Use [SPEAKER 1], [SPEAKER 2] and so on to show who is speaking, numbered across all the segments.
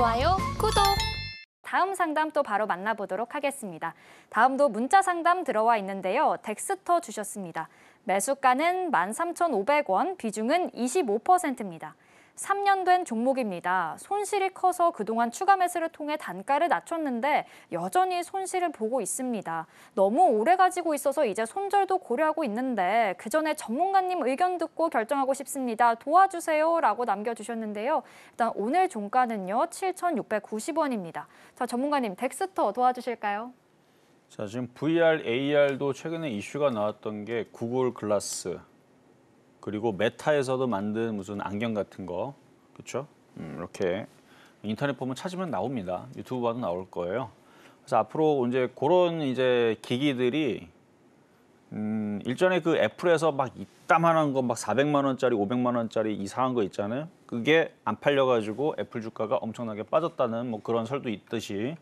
[SPEAKER 1] 좋아요, 구독! 다음 상담 또 바로 만나보도록 하겠습니다. 다음도 문자 상담 들어와 있는데요. 덱스터 주셨습니다. 매수가는 13,500원, 비중은 25%입니다. 3년 된 종목입니다. 손실이 커서 그동안 추가 매수를 통해 단가를 낮췄는데 여전히 손실을 보고 있습니다. 너무 오래 가지고 있어서 이제 손절도 고려하고 있는데 그 전에 전문가님 의견 듣고 결정하고 싶습니다. 도와주세요라고 남겨주셨는데요. 일단 오늘 종가는요 7,690원입니다. 자 전문가님 덱스터 도와주실까요?
[SPEAKER 2] 자 지금 VR, AR도 최근에 이슈가 나왔던 게 구글 글라스 그리고 메타에서도 만든 무슨 안경 같은 거 그렇죠? 음, 이렇게 인터넷 보면 찾으면 나옵니다. 유튜브 봐도 나올 거예요. 그래서 앞으로 이제 그런 이제 기기들이 음, 일전에 그 애플에서 막 이따만한 거막 400만 원짜리, 500만 원짜리 이상한 거 있잖아요. 그게 안 팔려 가지고 애플 주가가 엄청나게 빠졌다는 뭐 그런 설도 있듯이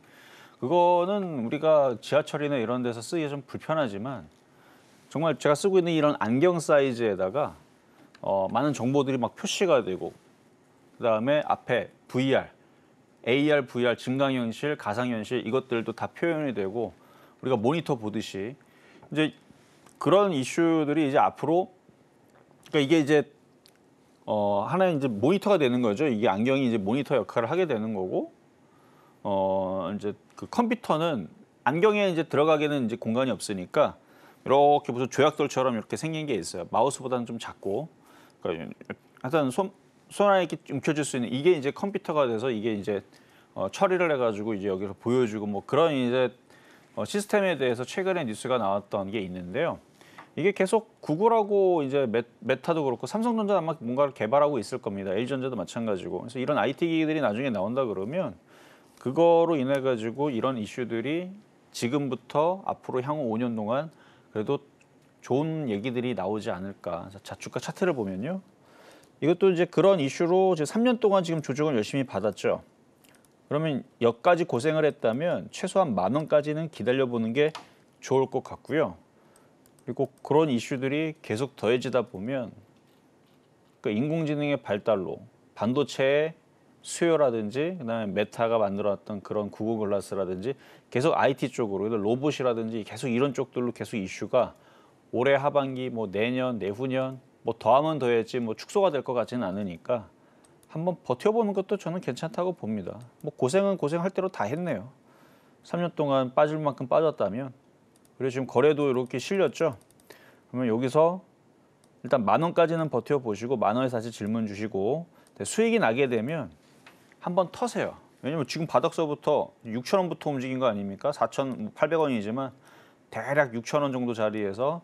[SPEAKER 2] 그거는 우리가 지하철이나 이런 데서 쓰기가 좀 불편하지만 정말 제가 쓰고 있는 이런 안경 사이즈에다가 어, 많은 정보들이 막 표시가 되고 그다음에 앞에 VR, AR, VR 증강현실, 가상현실 이것들도 다 표현이 되고 우리가 모니터 보듯이 이제 그런 이슈들이 이제 앞으로 그러니까 이게 이제 어 하나의 이제 모니터가 되는 거죠. 이게 안경이 이제 모니터 역할을 하게 되는 거고 어 이제 그 컴퓨터는 안경에 이제 들어가게는 이제 공간이 없으니까 이렇게 무슨 조약돌처럼 이렇게 생긴 게 있어요. 마우스보다는 좀 작고 그러니까 하여튼 손손 안에 이렇게 움켜쥘 수 있는 이게 이제 컴퓨터가 돼서 이게 이제 어, 처리를 해가지고 이제 여기서 보여주고 뭐 그런 이제 어, 시스템에 대해서 최근에 뉴스가 나왔던 게 있는데요. 이게 계속 구글하고 이제 메, 타도 그렇고 삼성전자 아마 뭔가를 개발하고 있을 겁니다. LG전자도 마찬가지고. 그래서 이런 IT 기기들이 나중에 나온다 그러면 그거로 인해 가지고 이런 이슈들이 지금부터 앞으로 향후 5년 동안 그래도 좋은 얘기들이 나오지 않을까. 자축과 차트를 보면요. 이것도 이제 그런 이슈로 이제 3년 동안 지금 조정을 열심히 받았죠. 그러면 여까지 고생을 했다면 최소한 만 원까지는 기다려보는 게 좋을 것 같고요. 그리고 그런 이슈들이 계속 더해지다 보면 그 인공지능의 발달로 반도체의 수요라든지 그다음에 메타가 만들어왔던 그런 구글 글라스라든지 계속 IT 쪽으로 로봇이라든지 계속 이런 쪽들로 계속 이슈가 올해 하반기 뭐 내년 내후년 뭐 더하면 더했지뭐 축소가 될 것 같지는 않으니까 한번 버텨보는 것도 저는 괜찮다고 봅니다. 뭐 고생은 고생할 대로 다 했네요. 3년 동안 빠질 만큼 빠졌다면 그리고 지금 거래도 이렇게 실렸죠. 그러면 여기서 일단 만 원까지는 버텨보시고 만 원에 다시 질문 주시고 네, 수익이 나게 되면 한번 터세요. 왜냐면 지금 바닥서부터 6천 원부터 움직인 거 아닙니까? 4,800원이지만 대략 6천 원 정도 자리에서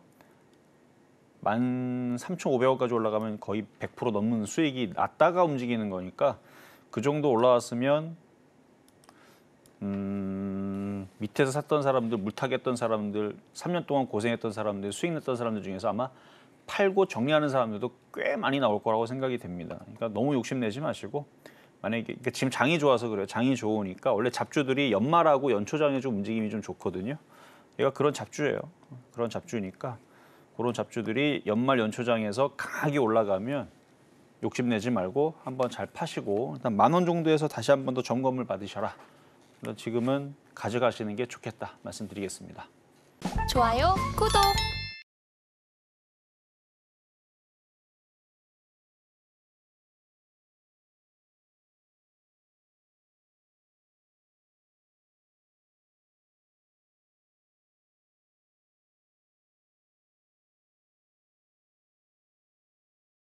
[SPEAKER 2] 만3 5 0 0 원까지 올라가면 거의 100% 넘는 수익이 났다가 움직이는 거니까 그 정도 올라왔으면 음, 밑에서 샀던 사람들, 물타기했던 사람들, 3년 동안 고생했던 사람들, 수익 냈던 사람들 중에서 아마 팔고 정리하는 사람들도 꽤 많이 나올 거라고 생각이 됩니다. 그러니까 너무 욕심내지 마시고 만약에 그러니까 지금 장이 좋아서 그래요. 장이 좋으니까 원래 잡주들이 연말하고 연초장에 좀 움직임이 좀 좋거든요. 얘가 그런 잡주예요. 그런 잡주니까 그런 잡주들이 연말 연초장에서 강하게 올라가면 욕심내지 말고 한번 잘 파시고 일단 만 원 정도에서 다시 한번 더 점검을 받으셔라. 지금은 가져가시는 게 좋겠다 말씀드리겠습니다.
[SPEAKER 1] 좋아요, 구독.